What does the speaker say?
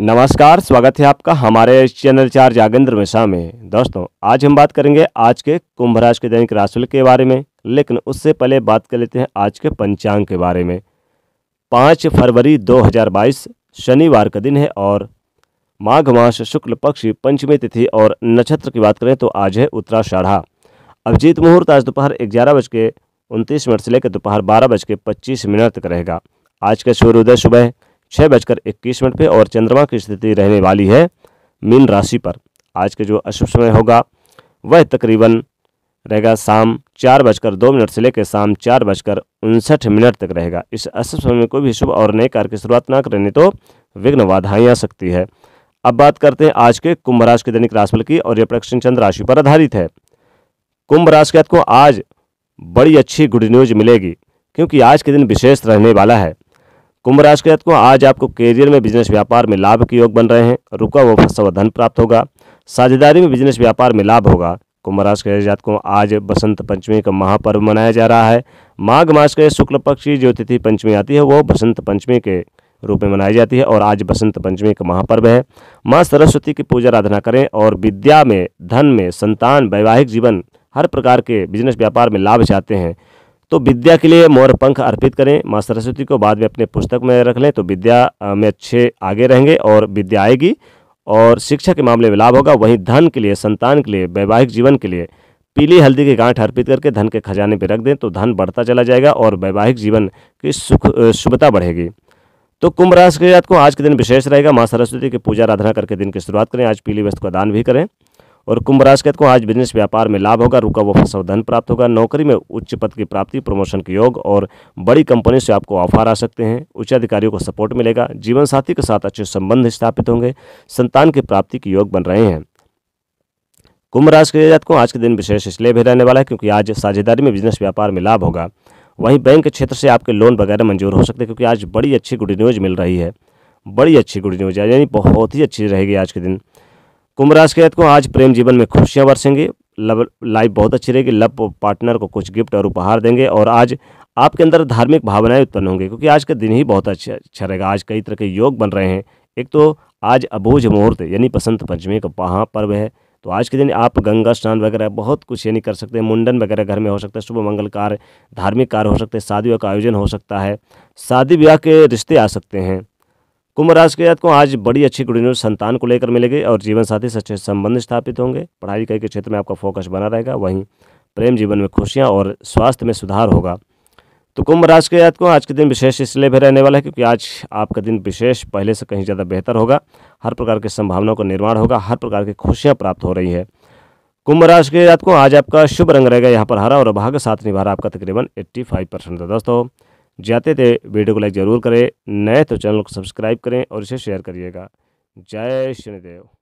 नमस्कार स्वागत है आपका हमारे चैनल चार जागेंद्र मिश्रा में दोस्तों आज हम बात करेंगे आज के कुंभ राशि के दैनिक राशि के बारे में लेकिन उससे पहले बात कर लेते हैं आज के पंचांग के बारे में पाँच फरवरी 2022 शनिवार का दिन है और माघ मास शुक्ल पक्ष पंचमी तिथि और नक्षत्र की बात करें तो आज है उत्तराषाढ़ा अभिजीत मुहूर्त आज दोपहर ग्यारह बज के उनतीस मिनट से लेकर दोपहर बारह बज के पच्चीस मिनट तक रहेगा आज का सूर्योदय सुबह छः बजकर इक्कीस मिनट पर और चंद्रमा की स्थिति रहने वाली है मीन राशि पर आज के जो अशुभ समय होगा वह तकरीबन रहेगा शाम चार बजकर दो मिनट से लेकर शाम चार बजकर उनसठ मिनट तक रहेगा इस अशुभ समय में कोई भी शुभ और नए कार्य की शुरुआत ना करने तो विघ्न बाधाएं आ सकती है अब बात करते हैं आज के कुंभ राशि के दैनिक राशिफल की और यह प्रक्षण चंद्र राशि पर आधारित है कुंभ राशि के को आज बड़ी अच्छी गुड न्यूज मिलेगी क्योंकि आज के दिन विशेष रहने वाला है कुंभ राशि के जातकों आज आपको करियर में बिजनेस व्यापार में लाभ के योग बन रहे हैं रुका व फंसा हुआ धन प्राप्त होगा साझेदारी में बिजनेस व्यापार में लाभ होगा कुंभ राशि के जातकों आज बसंत पंचमी का महापर्व मनाया जा रहा है माघ मास के शुक्ल पक्ष की जो तिथि पंचमी आती है वो बसंत पंचमी के रूप में मनाई जाती है और आज बसंत पंचमी का महापर्व है माँ सरस्वती की पूजा आराधना करें और विद्या में धन में संतान वैवाहिक जीवन हर प्रकार के बिजनेस व्यापार में लाभ चाहते हैं तो विद्या के लिए मोर पंख अर्पित करें माँ सरस्वती को बाद में अपने पुस्तक में रख लें तो विद्या में अच्छे आगे रहेंगे और विद्या आएगी और शिक्षा के मामले में लाभ होगा वहीं धन के लिए संतान के लिए वैवाहिक जीवन के लिए पीली हल्दी की गांठ अर्पित करके धन के खजाने पर रख दें तो धन बढ़ता चला जाएगा और वैवाहिक जीवन की सुख शुभता बढ़ेगी तो कुंभ राशि के जात को आज के दिन विशेष रहेगा माँ सरस्वती की पूजा आराधना करके दिन की शुरुआत करें आज पीली वस्त्र का दान भी करें और कुंभ राशि के को आज बिजनेस व्यापार में लाभ होगा रुका हुआ फंसा धन प्राप्त होगा नौकरी में उच्च पद की प्राप्ति प्रमोशन के योग और बड़ी कंपनी से आपको ऑफर आ सकते हैं उच्च अधिकारियों को सपोर्ट मिलेगा जीवन साथी के साथ अच्छे संबंध स्थापित होंगे संतान की प्राप्ति के योग बन रहे हैं कुंभ राशि के जातकों को आज के दिन विशेष इसलिए भी रहने वाला है क्योंकि आज साझेदारी में बिजनेस व्यापार में लाभ होगा वहीं बैंक के क्षेत्र से आपके लोन वगैरह मंजूर हो सकते हैं क्योंकि आज बड़ी अच्छी गुड न्यूज़ मिल रही है बड़ी अच्छी गुड न्यूज़ यानी बहुत ही अच्छी रहेगी आज के दिन कुंभ राशि के को आज प्रेम जीवन में खुशियाँ बरसेंगे लव लाइफ बहुत अच्छी रहेगी लव पार्टनर को कुछ गिफ्ट और उपहार देंगे और आज आपके अंदर धार्मिक भावनाएं उत्पन्न होंगी क्योंकि आज का दिन ही बहुत अच्छा अच्छा रहेगा आज कई तरह के योग बन रहे हैं एक तो आज अबोझ मुहूर्त यानी बसंत पंचमी का महा पर्व है तो आज के दिन आप गंगा स्नान वगैरह बहुत कुछ यानी कर सकते हैं मुंडन वगैरह घर में हो सकता है शुभ मंगल कार्य धार्मिक कार्य हो सकते हैं शादी का आयोजन हो सकता है शादी विवाह के रिश्ते आ सकते हैं कुंभ राशि के जातकों को आज बड़ी अच्छी गुड न्यूज संतान को लेकर मिलेगी और जीवन साथी से अच्छे संबंध स्थापित होंगे पढ़ाई लिखाई के क्षेत्र में आपका फोकस बना रहेगा वहीं प्रेम जीवन में खुशियाँ और स्वास्थ्य में सुधार होगा तो कुंभ राशि के जातकों को आज के दिन विशेष इसलिए भी रहने वाला है क्योंकि आज आपका दिन विशेष पहले से कहीं ज़्यादा बेहतर होगा हर प्रकार की संभावनाओं का निर्माण होगा हर प्रकार की खुशियाँ प्राप्त हो रही है कुंभ राशि के जातकों को आज आपका शुभ रंग रहेगा यहाँ पर हरा और भाग्य साथ निभा रहा आपका तकरीबन एट्टी फाइव परसेंट दोस्तों जाते थे वीडियो को लाइक ज़रूर करें नए तो चैनल को सब्सक्राइब करें और इसे शेयर करिएगा जय शनिदेव